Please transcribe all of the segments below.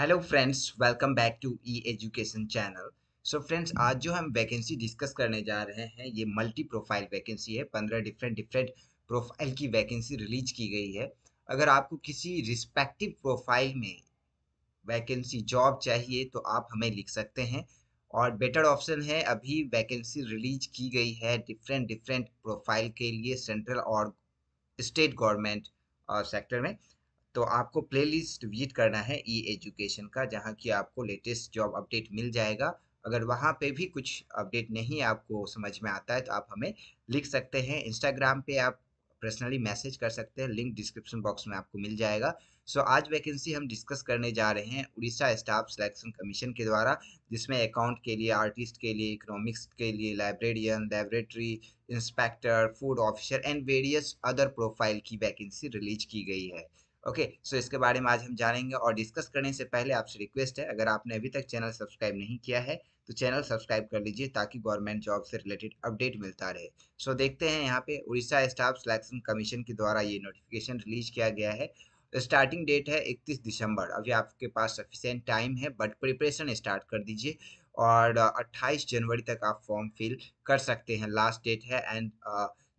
hello friends welcome back to e education channel so friends आज जो हम vacancy discuss करने जा रहे हैं ये मल्टी प्रोफाइल वैकेंसी है पंद्रह डिफरेंट डिफरेंट प्रोफाइल की वैकेंसी रिलीज की गई है अगर आपको किसी रिस्पेक्टिव प्रोफाइल में वैकेंसी जॉब चाहिए तो आप हमें लिख सकते हैं और बेटर ऑप्शन है अभी वैकेंसी रिलीज की गई है डिफरेंट डिफरेंट प्रोफाइल के लिए सेंट्रल और स्टेट गवर्नमेंट सेक्टर में तो आपको प्लेलिस्ट विजिट करना है ई एजुकेशन का जहाँ की आपको लेटेस्ट जॉब अपडेट मिल जाएगा अगर वहाँ पे भी कुछ अपडेट नहीं आपको समझ में आता है तो आप हमें लिख सकते हैं इंस्टाग्राम पे आप पर्सनली मैसेज कर सकते हैं लिंक डिस्क्रिप्शन बॉक्स में आपको मिल जाएगा सो so, आज वैकेंसी हम डिस्कस करने जा रहे हैं उड़ीसा स्टाफ सिलेक्शन कमीशन के द्वारा जिसमें अकाउंट के लिए आर्टिस्ट के लिए इकोनॉमिक्स के लिए librarian laboratory inspector food officer and various other profile की वैकेंसी रिलीज की गई है ओके okay, सो so इसके बारे में आज हम जानेंगे और डिस्कस करने से पहले आपसे रिक्वेस्ट है अगर आपने अभी तक चैनल सब्सक्राइब नहीं किया है तो चैनल सब्सक्राइब कर लीजिए ताकि गवर्नमेंट जॉब से रिलेटेड अपडेट मिलता रहे सो so देखते हैं यहाँ पे उड़ीसा स्टाफ सिलेक्शन कमीशन के द्वारा ये नोटिफिकेशन रिलीज किया गया है स्टार्टिंग डेट है 31 दिसंबर अभी आपके पास सफिशेंट टाइम है बट प्रिपरेशन स्टार्ट कर दीजिए और 28 जनवरी तक आप फॉर्म फिल कर सकते हैं लास्ट डेट है एंड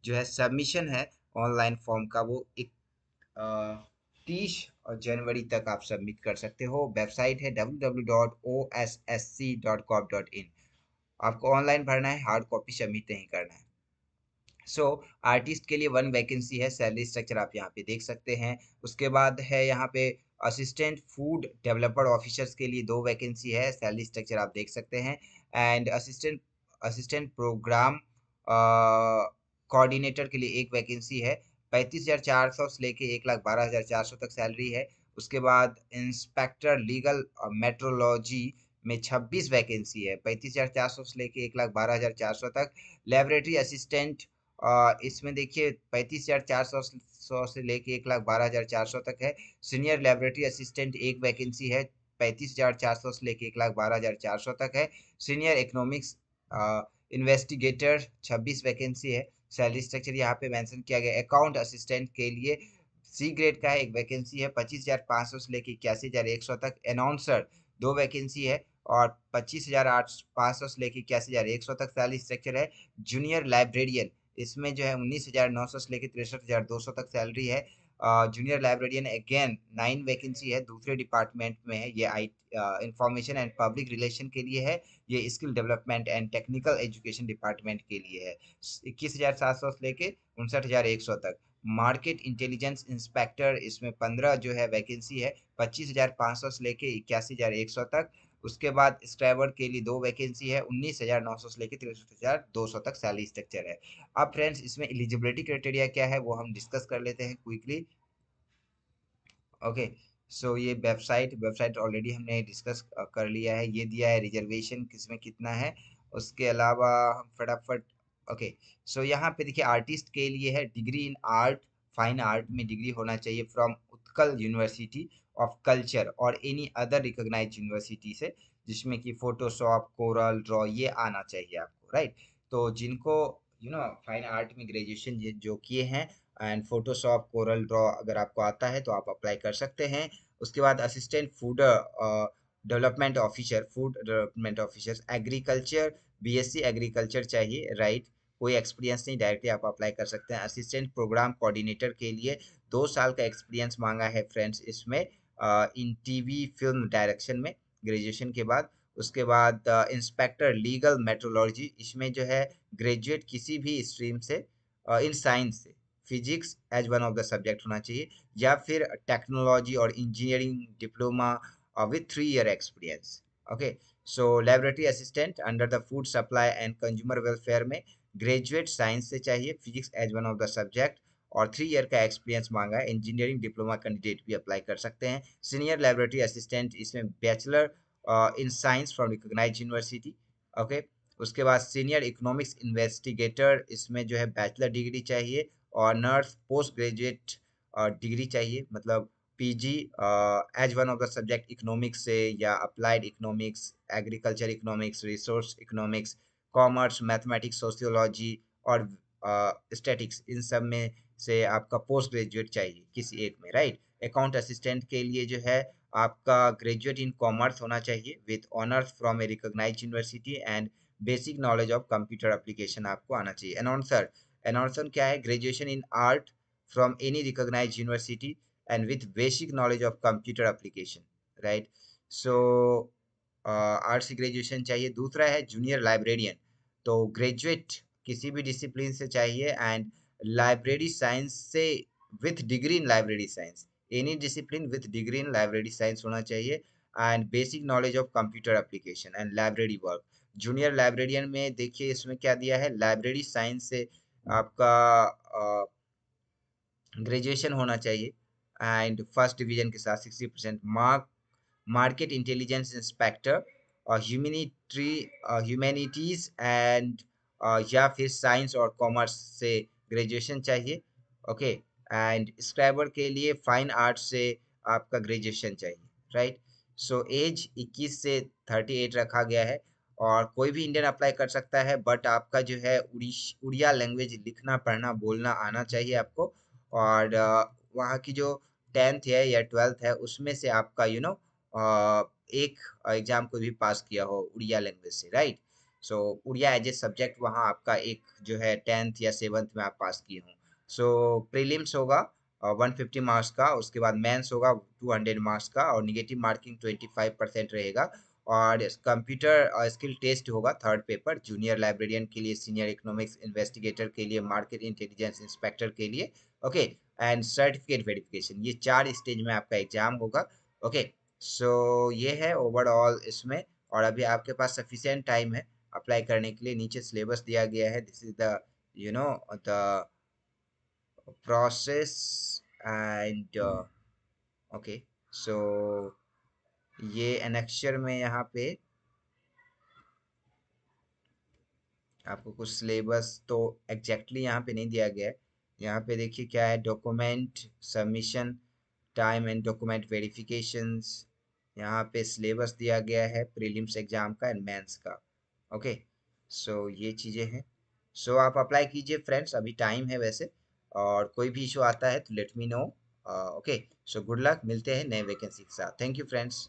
जो है सबमिशन है ऑनलाइन फॉर्म का वो एक तीस जनवरी तक आप सबमिट कर सकते हो वेबसाइट है www.ossc.gov.in आपको ऑनलाइन भरना है हार्ड कॉपी सबमिट नहीं करना है सो so, आर्टिस्ट के लिए वन वैकेंसी है सैलरी स्ट्रक्चर आप यहाँ पे देख सकते हैं उसके बाद है यहाँ पे असिस्टेंट फूड डेवलपर ऑफिसर्स के लिए दो वैकेंसी है सैलरी स्ट्रक्चर आप देख सकते हैं and assistant assistant programme coordinator के लिए एक वैकेंसी है पैंतीस हज़ार चार सौ से लेके एक लाख बारह हज़ार चार सौ तक सैलरी है उसके बाद इंस्पेक्टर लीगल और मेट्रोलॉजी में 26 वैकेंसी है पैंतीस हज़ार चार सौ से लेके एक लाख बारह हज़ार चार सौ तक लेबोरेटरी असिस्टेंट इसमें देखिए पैंतीस हज़ार चार सौ सौ से लेके एक लाख बारह हज़ार चार सौ तक है सीनियर लेबोरेटरी असिस्टेंट एक वैकेंसी है पैंतीस हज़ार चार सौ से लेके एक लाख बारह हज़ार चार सौ तक है सीनियर इकोनॉमिक्स इन्वेस्टिगेटर 26 वैकेंसी है सैलरी स्ट्रक्चर यहाँ पे मेंशन किया गया अकाउंट असिस्टेंट के लिए सी ग्रेड का है एक वैकेंसी है पच्चीस हज़ार पाँच सौ से लेकर इक्यासी हज़ार एक सौ तक अनाउंसर दो वैकेंसी है और पच्चीस हज़ार आठ पाँच सौ से लेकर इक्यासी हज़ार एक सौ तक सैलरी स्ट्रक्चर है जूनियर लाइब्रेरियन इसमें जो है उन्नीस हज़ार नौ सौ से लेकर तिरसठ हज़ार दो सौ तक सैलरी है junior librarian again nine vacancy है दूसरे डिपार्टमेंट में है ये आई इंफॉर्मेशन एंड पब्लिक रिलेशन के लिए है ये skill development and technical education department के लिए है इक्कीस हज़ार सात सौ से लेके उनसठ हज़ार एक सौ तक मार्केट इंटेलिजेंस इंस्पेक्टर इसमें पंद्रह जो है वैकेंसी है पच्चीस हज़ार पाँच सौ से लेके इक्यासी हज़ार एक सौ तक उसके बाद स्ट्राइवर के लिए दो वैकेंसी है उन्नीस हज़ार नौ सौ से लेकर तिरसठ हज़ार दो सौ तक सैलरी स्ट्रक्चर है अब फ्रेंड्स इसमें एलिजिबिलिटी क्राइटेरिया क्या है वो हम डिस्कस कर लेते हैं क्विकली ओके सो ये वेबसाइट वेबसाइट ऑलरेडी हमने डिस्कस कर लिया है ये दिया है रिजर्वेशन किसमें कितना है उसके अलावा हम फटाफट ओके सो यहाँ पे देखिए आर्टिस्ट के लिए है degree in art fine art में डिग्री होना चाहिए from Utkal university of culture और एनी अदर रिकोगनाइज यूनिवर्सिटी से जिसमें कि फोटोशॉप कोरल ड्रॉ ये आना चाहिए आपको राइट तो जिनको यू नो फाइन आर्ट में ग्रेजुएशन जो किए हैं एंड फोटोशॉप कोरल ड्रॉ अगर आपको आता है तो आप अप्लाई कर सकते हैं उसके बाद assistant food development officer food development officer agriculture BSc agriculture चाहिए राइट कोई एक्सपीरियंस नहीं डायरेक्टली आप अप्लाई कर सकते हैं असिस्टेंट प्रोग्राम कोऑर्डिनेटर के लिए दो साल का एक्सपीरियंस मांगा है फ्रेंड्स इसमें इन टीवी फिल्म डायरेक्शन में ग्रेजुएशन के बाद उसके बाद इंस्पेक्टर लीगल मेट्रोलॉजी इसमें जो है ग्रेजुएट किसी भी स्ट्रीम से इन साइंस से physics as one of the subject होना चाहिए या फिर टेक्नोलॉजी और engineering diploma with three year experience okay so laboratory assistant under the food supply and consumer welfare में ग्रेजुएट साइंस से चाहिए physics as one of the subject और three year का एक्सपीरियंस मांगा है इंजीनियरिंग डिप्लोमा कैंडिडेट भी apply कर सकते हैं सीनियर लेबोरेटरी असिस्टेंट इसमें bachelor in science from recognise university okay उसके बाद सीनियर इकोनॉमिक्स इन्वेस्टिगेटर इसमें जो है बैचलर डिग्री चाहिए और नर्स पोस्ट ग्रेजुएट डिग्री चाहिए मतलब PG as one of the subject economics से या applied economics agriculture economics resource economics commerce mathematics sociology और स्टैटिक्स uh, इन सब में से आपका पोस्ट ग्रेजुएट चाहिए किसी एक में राइट अकाउंट असिस्टेंट के लिए जो है आपका ग्रेजुएट इन कॉमर्स होना चाहिए with honours from a recognise university and basic knowledge of computer application आपको आना चाहिए अनाउंसर अनाउंसर क्या है graduation in art from any recognise university and with basic knowledge of computer application right so art से graduation चाहिए दूसरा है junior librarian तो ग्रेजुएट किसी भी डिसिप्लिन से चाहिए एंड लाइब्रेरी साइंस से with degree in library science any discipline with degree in library science होना चाहिए and basic knowledge of computer application and library work junior librarian में देखिए इसमें क्या दिया है लाइब्रेरी साइंस से आपका ग्रेजुएशन होना चाहिए एंड फर्स्ट डिविजन के साथ sixty percent mark market intelligence inspector और ह्यूमिनिट्री ह्यूमैनिटीज एंड या फिर साइंस और कॉमर्स से ग्रेजुएशन चाहिए ओके एंड स्क्राइबर के लिए फाइन आर्ट से आपका ग्रेजुएशन चाहिए राइट सो एज 21 से 38 रखा गया है और कोई भी इंडियन अप्लाई कर सकता है बट आपका जो है उड़िया लैंग्वेज लिखना पढ़ना बोलना आना चाहिए आपको और वहाँ की जो टेंथ है या ट्वेल्थ है उसमें से आपका यू you नो know, एक एग्जाम को भी पास किया हो उड़िया लैंग्वेज से right so Odia as a subject वहाँ आपका एक जो है टेंथ या सेवन्थ में आप पास किए हों सो प्रीलिम्स होगा वन फिफ्टी मार्क्स का उसके बाद मेंस होगा टू हंड्रेड मार्क्स का और negative marking twenty five percent रहेगा और कंप्यूटर स्किल टेस्ट होगा थर्ड पेपर जूनियर लाइब्रेरियन के लिए सीनियर इकोनॉमिक्स इन्वेस्टिगेटर के लिए मार्केट इंटेलिजेंस इंस्पेक्टर के लिए ओके एंड सर्टिफिकेट वेरिफिकेशन ये चार स्टेज में आपका एग्जाम होगा ओके सो so, ये है ओवरऑल इसमें और अभी आपके पास सफिशेंट टाइम है अप्लाई करने के लिए नीचे सिलेबस दिया गया है this is the you know the process and okay so ये एनेक्चर में यहाँ पे आपको कुछ सिलेबस तो एग्जैक्टली exactly यहाँ पे नहीं दिया गया है यहाँ पे देखिए क्या है document submission time and document verifications यहाँ पे सिलेबस दिया गया है प्रीलिम्स एग्जाम का एंड मेंस का ओके सो ये चीज़ें हैं सो आप अप्लाई कीजिए फ्रेंड्स अभी टाइम है वैसे और कोई भी इशू आता है तो let me know okay so good luck मिलते हैं नए वैकेंसी के साथ थैंक यू फ्रेंड्स